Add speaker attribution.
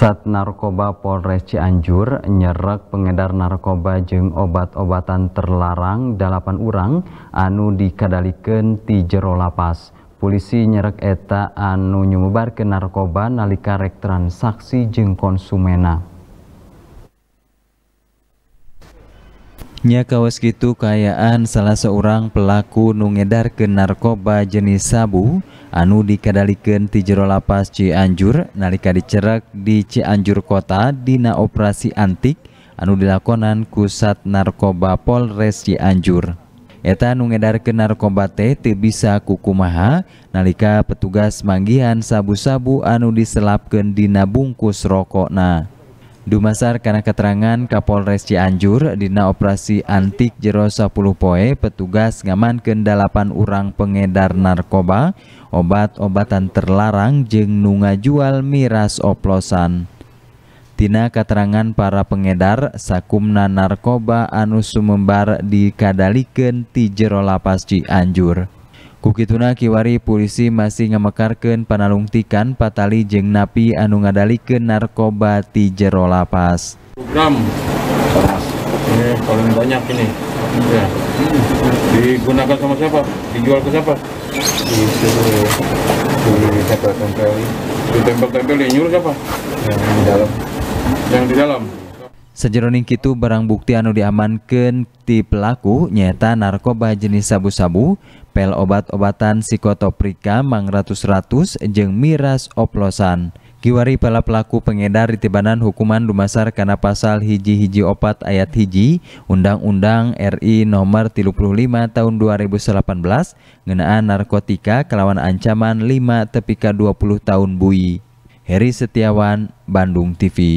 Speaker 1: Sat Narkoba Polres Cianjur nyerek pengedar narkoba jeng obat-obatan terlarang dalapan orang, anu dikendalikan di jero lapas. Polisi nyerek eta anu ke narkoba nalika rek transaksi jeng konsumena. kawa itu kayan salah seorang pelaku nungedar ke narkoba jenis sabu, anu dikaaliken Tijero lapas C Anjur, nalika dicerak di C Anjur kota Dina Operasi Antik, anu dilakonan Kusat Narrkoba Polres diianjur. Eeta nuedar ke Narrkobate Tebisa Kukumaha, nalika petugas manggihan sabu-sabu anu dislapken Di bungkusrokkona. Dumasar karena keterangan Kapolres Cianjur Dina Operasi Antik Jero 10 Poe petugas ngaman kendalapan urang pengedar narkoba obat-obatan terlarang jeng nunga jual miras oplosan. Tina keterangan para pengedar sakumna narkoba anu sumembar dikadalikan ti jero lapas Cianjur. Kukituna kiwari polisi masih ngemekarkan panalungtikan patali jeng napi anu ke narkoba di jero lapas. Program ini paling banyak ini. Ya. Digunakan sama siapa? Dijual ke siapa? ditempel tempel Ditempel-tempelin nyuruh siapa? Yang di dalam. Yang di dalam. Sejroning kitu barang bukti anu diamankan ti pelaku nyata narkoba jenis sabu-sabu, pel obat-obatan psikotoprika mang ratus-ratus jeng miras oplosan. Kiwari pala pelaku pengedar ditibanan hukuman dumasar karena pasal hiji-hiji opat ayat hiji Undang-Undang RI nomor 35 tahun 2018 ngenaan narkotika kelawan ancaman 5 tepika 20 tahun bui. Heri Setiawan, Bandung TV